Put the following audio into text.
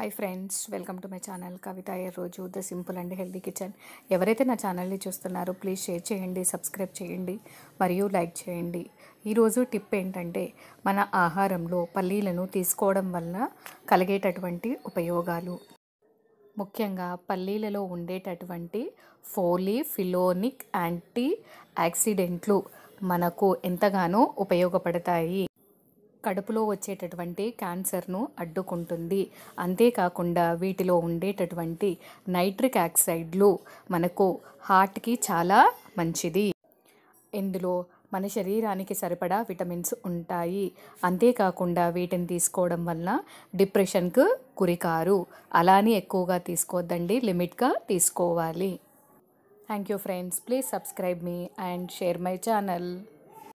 hi friends welcome to my channel Kavitha ఏ రోజు the simple and healthy kitchen ఎవరైతే నా ఛానల్ని చూస్తున్నారో ప్లీజ్ షేర్ చేయండి సబ్స్క్రైబ్ చేయండి మరియు లైక్ చేయండి ఈరోజు టిప్ ఏంటంటే మన ఆహారంలో పల్లీలను తీసుకోవడం వల్ల కలిగేటటువంటి ఉపయోగాలు ముఖ్యంగా పల్లీలలో ఉండేటటువంటి ఫోలీ ఫిలోనిక్ యాంటీ యాక్సిడెంట్లు మనకు ఎంతగానో ఉపయోగపడతాయి కడుపులో వచ్చేటటువంటి క్యాన్సర్ను అడ్డుకుంటుంది అంతేకాకుండా వీటిలో ఉండేటటువంటి నైట్రిక్ ఆక్సైడ్లు మనకు హార్ట్కి చాలా మంచిది ఇందులో మన శరీరానికి సరిపడా విటమిన్స్ ఉంటాయి అంతేకాకుండా వీటిని తీసుకోవడం వల్ల డిప్రెషన్కు గురికారు అలానే ఎక్కువగా తీసుకోవద్దండి లిమిట్గా తీసుకోవాలి thank you friends please subscribe మీ అండ్ షేర్ మై ఛానల్